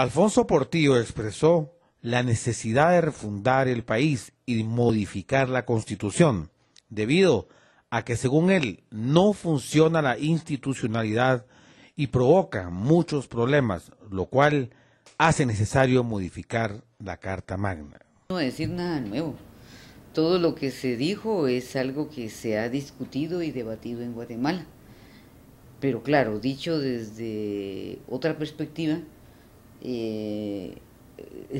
Alfonso Portillo expresó la necesidad de refundar el país y modificar la constitución, debido a que según él no funciona la institucionalidad y provoca muchos problemas, lo cual hace necesario modificar la Carta Magna. No decir nada nuevo. Todo lo que se dijo es algo que se ha discutido y debatido en Guatemala. Pero claro, dicho desde otra perspectiva, eh,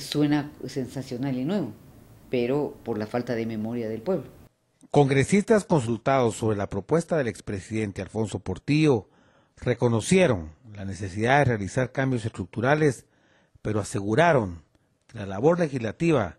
suena sensacional y nuevo, pero por la falta de memoria del pueblo. Congresistas consultados sobre la propuesta del expresidente Alfonso Portillo reconocieron la necesidad de realizar cambios estructurales, pero aseguraron que la labor legislativa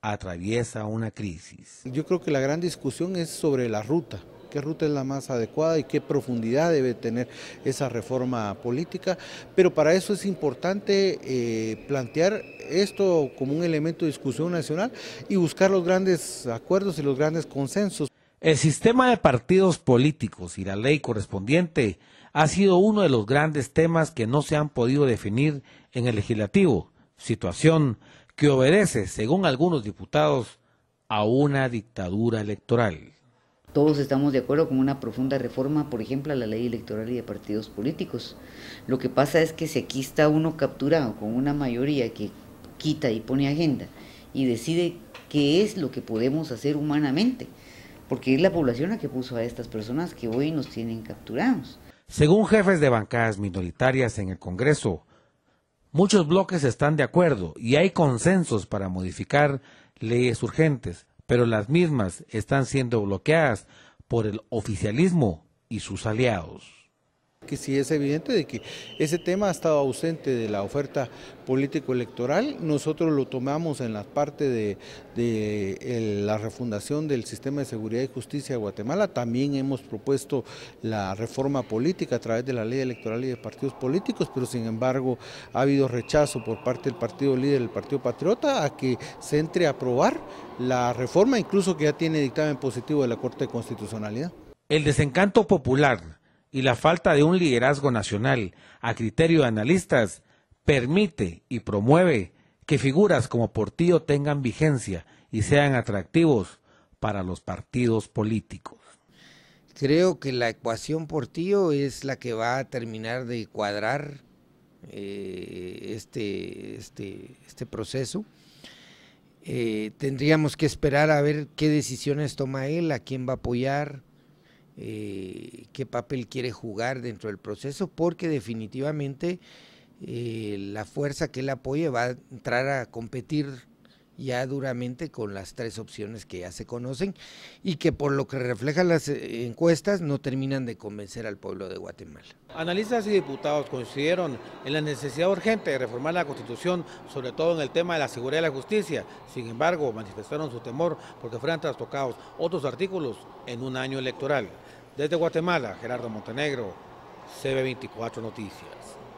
atraviesa una crisis. Yo creo que la gran discusión es sobre la ruta qué ruta es la más adecuada y qué profundidad debe tener esa reforma política, pero para eso es importante eh, plantear esto como un elemento de discusión nacional y buscar los grandes acuerdos y los grandes consensos. El sistema de partidos políticos y la ley correspondiente ha sido uno de los grandes temas que no se han podido definir en el legislativo, situación que obedece, según algunos diputados, a una dictadura electoral. Todos estamos de acuerdo con una profunda reforma, por ejemplo, a la ley electoral y de partidos políticos. Lo que pasa es que si aquí está uno capturado con una mayoría que quita y pone agenda y decide qué es lo que podemos hacer humanamente, porque es la población la que puso a estas personas que hoy nos tienen capturados. Según jefes de bancadas minoritarias en el Congreso, muchos bloques están de acuerdo y hay consensos para modificar leyes urgentes pero las mismas están siendo bloqueadas por el oficialismo y sus aliados. Que sí es evidente de que ese tema ha estado ausente de la oferta político-electoral. Nosotros lo tomamos en la parte de, la refundación del sistema de seguridad y justicia de Guatemala. También hemos propuesto la reforma política a través de la ley electoral y de partidos políticos, pero sin embargo ha habido rechazo por parte del partido líder, el partido patriota, a que se entre a aprobar la reforma, incluso que ya tiene dictamen positivo de la Corte de Constitucionalidad. El desencanto popular y la falta de un liderazgo nacional, a criterio de analistas, permite y promueve que figuras como Portillo tengan vigencia y sean atractivos para los partidos políticos. Creo que la ecuación Portillo es la que va a terminar de cuadrar eh, este, este, este, proceso. Eh, tendríamos que esperar a ver qué decisiones toma él, a quién va a apoyar, eh, qué papel quiere jugar dentro del proceso, porque definitivamente eh, la fuerza que él apoye va a entrar a competir ya duramente con las tres opciones que ya se conocen y que por lo que reflejan las eh, encuestas no terminan de convencer al pueblo de Guatemala. Analistas y diputados coincidieron en la necesidad urgente de reformar la Constitución, sobre todo en el tema de la seguridad y la justicia. Sin embargo, manifestaron su temor porque fueran trastocados otros artículos en un año electoral. Desde Guatemala, Gerardo Montenegro, CB24 Noticias.